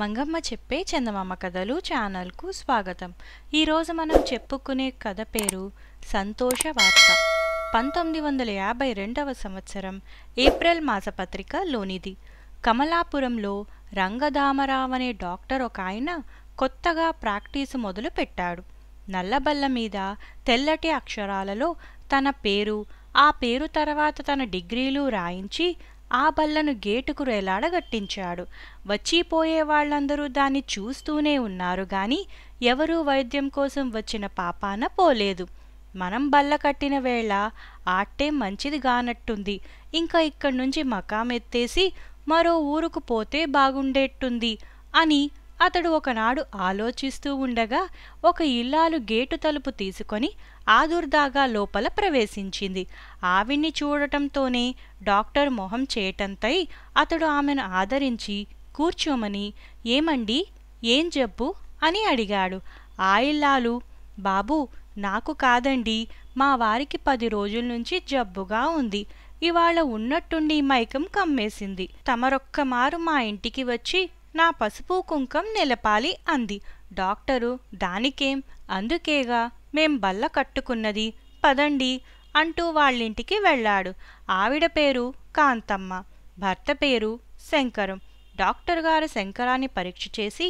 మంగమ్మ చెప్పే చందమామ కథలు ఛానల్కు స్వాగతం ఈరోజు మనం చెప్పుకునే కథ పేరు సంతోష వార్త పంతొమ్మిది వందల యాభై రెండవ సంవత్సరం ఏప్రిల్ మాసపత్రిక లోనిది కమలాపురంలో రంగధామరావు అనే డాక్టర్ ఒక ఆయన కొత్తగా ప్రాక్టీసు మొదలు పెట్టాడు నల్లబల్ల మీద తెల్లటి అక్షరాలలో తన పేరు ఆ పేరు తర్వాత తన డిగ్రీలు రాయించి ఆ బల్లను గేటుకు రేలాడగట్టించాడు వచ్చిపోయే వాళ్ళందరూ దాన్ని చూస్తూనే ఉన్నారు గాని ఎవరూ వైద్యం కోసం వచ్చిన పాపాన పోలేదు మనం బల్ల కట్టిన వేళ ఆట్టే మంచిది గానట్టుంది ఇంకా ఇక్కడి నుంచి మకాం ఎత్తేసి మరో ఊరుకు పోతే బాగుండేట్టుంది అని అతడు ఒకనాడు ఆలోచిస్తూ ఉండగా ఒక ఇల్లాలు గేటు తలుపు తీసుకొని ఆదుర్దాగా లోపల ప్రవేశించింది ఆవిణ్ణి చూడటంతోనే డాక్టర్ మొహం చేయటంతై అతడు ఆమెను ఆదరించి కూర్చోమని ఏమండి ఏం జబ్బు అని అడిగాడు ఆ ఇల్లాలు బాబు నాకు కాదండి మా వారికి పది రోజుల నుంచి జబ్బుగా ఉంది ఇవాళ ఉన్నట్టుండి మైకం కమ్మేసింది తమరొక్కమారు మా ఇంటికి వచ్చి నా పసుపు కుంకం నిలపాలి అంది డాక్టరు దానికేం అందుకేగా మేం బల్ల కట్టుకున్నది పదండి అంటూ వాళ్ళింటికి వెళ్ళాడు ఆవిడ పేరు కాంతమ్మ భర్త పేరు శంకరం డాక్టర్ గారు శంకరాన్ని పరీక్ష చేసి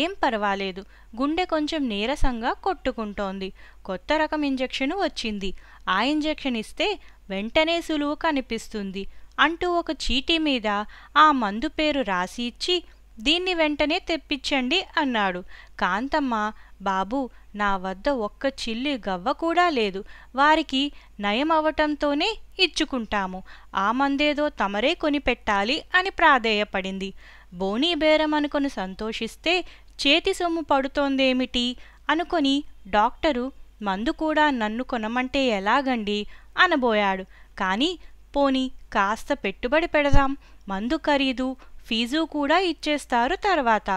ఏం పర్వాలేదు గుండె కొంచెం నీరసంగా కొట్టుకుంటోంది కొత్త రకం ఇంజెక్షన్ వచ్చింది ఆ ఇంజెక్షన్ ఇస్తే వెంటనే సులువు కనిపిస్తుంది అంటూ ఒక చీటీ మీద ఆ మందు పేరు రాసి ఇచ్చి దీన్ని వెంటనే తెప్పించండి అన్నాడు కాంతమ్మ బాబు నా వద్ద ఒక్క చిల్లి గవ్వ కూడా లేదు వారికి నయమవటంతోనే ఇచ్చుకుంటాము ఆ మందేదో తమరే కొనిపెట్టాలి అని ప్రాధేయపడింది బోనీ బేరం అనుకొని సంతోషిస్తే చేతి సొమ్ము పడుతోందేమిటి అనుకొని డాక్టరు మందు కూడా నన్ను కొనమంటే ఎలాగండి అనబోయాడు కానీ పోని కాస్త పెట్టుబడి పెడదాం మందు ఖరీదు ఫీజు కూడా ఇచ్చేస్తారు తర్వాత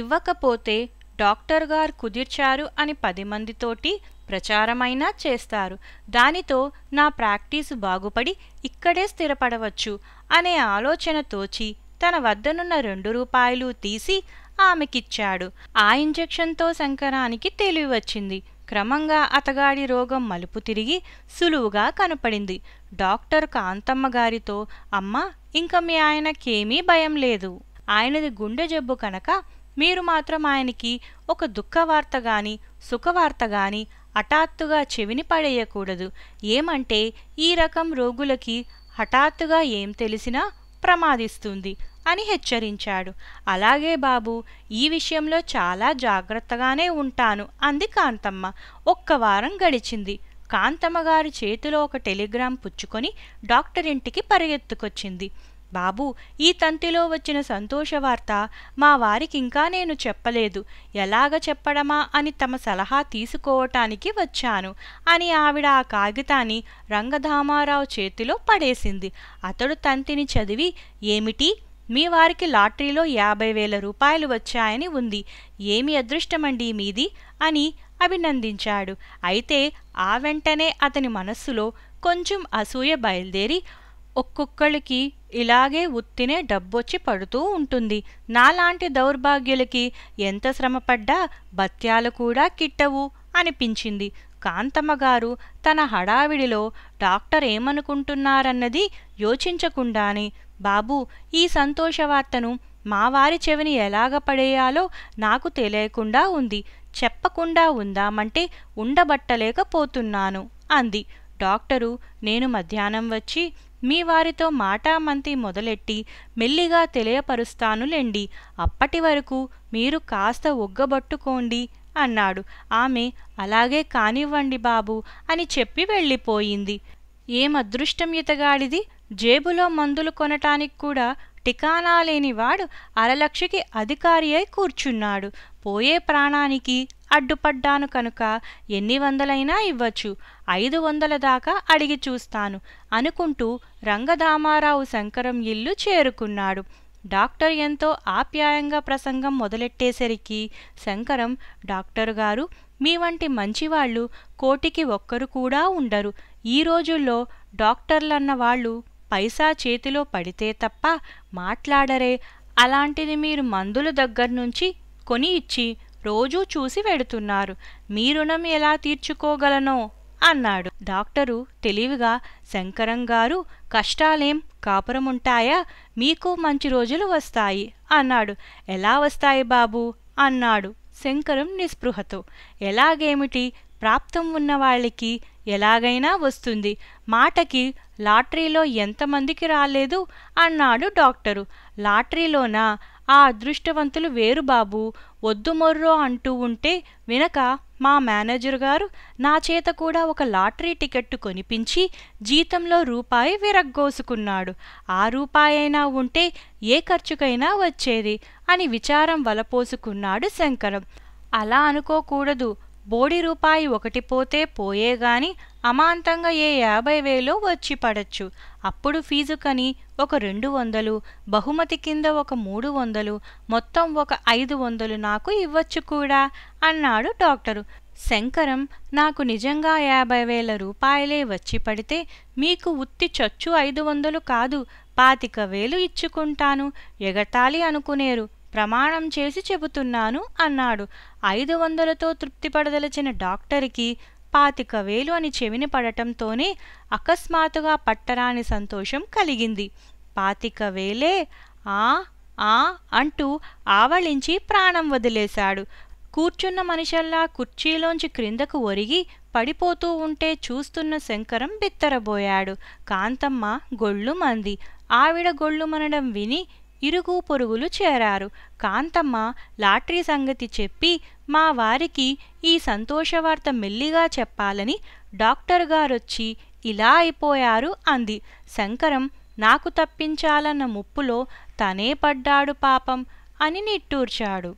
ఇవ్వకపోతే డాక్టర్ గారు కుదిర్చారు అని పది మందితోటి ప్రచారమైనా చేస్తారు దానితో నా ప్రాక్టీసు బాగుపడి ఇక్కడే స్థిరపడవచ్చు అనే ఆలోచన తోచి తన వద్దనున్న రెండు రూపాయలు తీసి ఆమెకిచ్చాడు ఆ ఇంజెక్షన్తో శంకరానికి తెలివి వచ్చింది క్రమంగా అతగాడి రోగం మలుపు తిరిగి సులువుగా కనపడింది డాక్టర్ కాంతమ్మ గారితో అమ్మ ఇంకా మీ ఆయనకేమీ భయం లేదు ఆయనది గుండె జబ్బు కనుక మీరు మాత్రం ఆయనకి ఒక దుఃఖవార్త గాని సుఖవార్త గాని హఠాత్తుగా చెవిని పడేయకూడదు ఏమంటే ఈ రకం రోగులకి హఠాత్తుగా ఏం తెలిసినా ప్రమాదిస్తుంది అని హెచ్చరించాడు అలాగే బాబు ఈ విషయంలో చాలా జాగ్రత్తగానే ఉంటాను అంది కాంతమ్మ ఒక్క వారం గడిచింది కాంతమ్మగారి చేతిలో ఒక టెలిగ్రామ్ పుచ్చుకొని డాక్టర్ ఇంటికి పరిగెత్తుకొచ్చింది బాబు ఈ తంతిలో వచ్చిన సంతోష వార్త మా వారికి ఇంకా నేను చెప్పలేదు ఎలాగ చెప్పడమా అని తమ సలహా తీసుకోవటానికి వచ్చాను అని ఆవిడ ఆ కాగితాన్ని రంగధామారావు చేతిలో పడేసింది అతడు తంతిని చదివి ఏమిటి మీ వారికి లాటరీలో యాభై వేల రూపాయలు వచ్చాయని ఉంది ఏమి అదృష్టమండి మీది అని అభినందించాడు అయితే ఆ వెంటనే అతని మనస్సులో కొంచెం అసూయ బయలుదేరి ఒక్కొక్కళ్ళకి ఇలాగే ఉత్తినే డబ్బొచ్చి పడుతూ ఉంటుంది నాలాంటి దౌర్భాగ్యులకి ఎంత శ్రమపడ్డా భత్యాలు కూడా కిట్టవు అనిపించింది కాంతమ్మ గారు తన హడావిడిలో డాక్టర్ ఏమనుకుంటున్నారన్నది యోచించకుండానే బాబు ఈ సంతోషవార్తను మా వారి చెవిని ఎలాగ పడేయాలో నాకు తెలియకుండా ఉంది చెప్పకుండా ఉందామంటే ఉండబట్టలేకపోతున్నాను అంది డాక్టరు నేను మధ్యాహ్నం వచ్చి మీ వారితో మాటామంతి మొదలెట్టి మెల్లిగా తెలియపరుస్తానులేండి అప్పటి వరకు మీరు కాస్త ఒగ్గబట్టుకోండి అన్నాడు ఆమె అలాగే కానివ్వండి బాబు అని చెప్పి వెళ్ళిపోయింది ఏం అదృష్టం ఇతగాడిది జేబులో మందులు కొనటానికి కూడా టికానా లేనివాడు అరలక్షకి అధికారి అయి కూర్చున్నాడు పోయే ప్రాణానికి అడ్డుపడ్డాను కనుక ఎన్ని వందలైనా ఇవ్వచ్చు ఐదు వందల దాకా అడిగి చూస్తాను అనుకుంటూ రంగధామారావు శంకరం ఇల్లు చేరుకున్నాడు డాక్టర్ ఎంతో ఆప్యాయంగా ప్రసంగం మొదలెట్టేసరికి శంకరం డాక్టర్ గారు మీ వంటి మంచివాళ్ళు కోటికి ఒక్కరు కూడా ఉండరు ఈ రోజుల్లో డాక్టర్లన్న వాళ్ళు పైసా చేతిలో పడితే తప్ప మాట్లాడరే అలాంటిది మీరు మందుల దగ్గర నుంచి కొని ఇచ్చి రోజూ చూసి వెడుతున్నారు మీ రుణం ఎలా తీర్చుకోగలనో అన్నాడు డాక్టరు తెలివిగా శంకరం గారు కష్టాలేం కాపురముంటాయా మీకు మంచి రోజులు వస్తాయి అన్నాడు ఎలా వస్తాయి బాబు అన్నాడు శంకరం నిస్పృహతో ఎలాగేమిటి ప్రాప్తం ఉన్న వాళ్ళకి ఎలాగైనా వస్తుంది మాటకి లాటరీలో ఎంతమందికి రాలేదు అన్నాడు డాక్టరు లాటరీలోన ఆ అదృష్టవంతులు వేరు బాబు వద్దు మొర్రో అంటూ ఉంటే వినక మా మేనేజర్ గారు నా చేత కూడా ఒక లాటరీ టికెట్టు కొనిపించి జీతంలో రూపాయి విరగ్గోసుకున్నాడు ఆ రూపాయైనా ఉంటే ఏ ఖర్చుకైనా వచ్చేది అని విచారం వలపోసుకున్నాడు శంకరం అలా అనుకోకూడదు బోడి రూపాయి ఒకటి పోతే పోయేగాని అమాంతంగా ఏ యాభై వేలో వచ్చి పడచ్చు అప్పుడు ఫీజు కని ఒక రెండు వందలు బహుమతి కింద ఒక మూడు వందలు మొత్తం ఒక ఐదు వందలు నాకు ఇవ్వచ్చు కూడా అన్నాడు డాక్టరు శంకరం నాకు నిజంగా యాభై వేల రూపాయలే వచ్చి పడితే మీకు ఉత్తి చచ్చు ఐదు వందలు కాదు పాతిక వేలు ఇచ్చుకుంటాను ఎగతాళి అనుకునేరు ప్రమాణం చేసి చెబుతున్నాను అన్నాడు ఐదు వందలతో తృప్తిపడదలచిన డాక్టర్కి పాతిక వేలు అని చెవిన పడటంతోనే అకస్మాత్తుగా పట్టరాని సంతోషం కలిగింది పాతిక వేలే ఆ ఆ అంటూ ఆవళించి ప్రాణం వదిలేశాడు కూర్చున్న మనిషల్లా కుర్చీలోంచి క్రిందకు ఒరిగి పడిపోతూ ఉంటే చూస్తున్న శంకరం బిత్తరబోయాడు కాంతమ్మ గొళ్ళుమంది ఆవిడ గొళ్ళుమనడం విని ఇరుగు పొరుగులు చేరారు కాంతమ్మ లాటరీ సంగతి చెప్పి మా వారికి ఈ సంతోషవార్త మెల్లిగా చెప్పాలని డాక్టర్ గారొచ్చి ఇలా అయిపోయారు అంది శంకరం నాకు తప్పించాలన్న ముప్పులో తనే పడ్డాడు పాపం అని నిట్టూర్చాడు